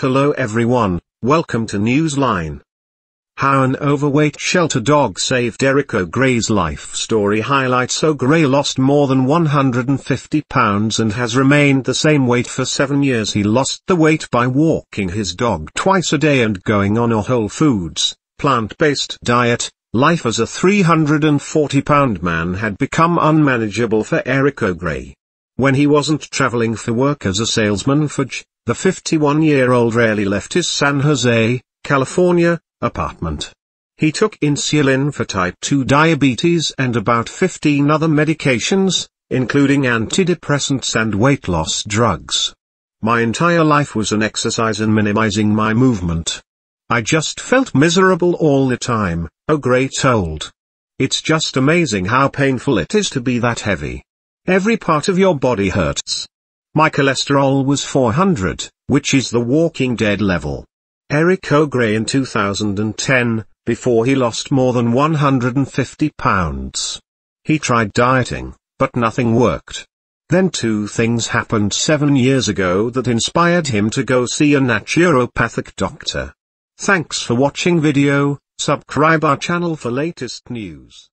Hello everyone, welcome to Newsline. How an overweight shelter dog saved Eric O'Gray's life story highlights O'Gray lost more than 150 pounds and has remained the same weight for seven years. He lost the weight by walking his dog twice a day and going on a whole foods, plant-based diet. Life as a 340 pound man had become unmanageable for Eric O'Gray. When he wasn't traveling for work as a salesman for J the 51-year-old rarely left his San Jose, California, apartment. He took insulin for type 2 diabetes and about 15 other medications, including antidepressants and weight loss drugs. My entire life was an exercise in minimizing my movement. I just felt miserable all the time, O'Grady great old. It's just amazing how painful it is to be that heavy. Every part of your body hurts. My cholesterol was 400, which is the Walking Dead level. Eric O'Grey in 2010, before he lost more than 150 pounds. He tried dieting, but nothing worked. Then two things happened seven years ago that inspired him to go see a naturopathic doctor. Thanks for watching video, subscribe our channel for latest news.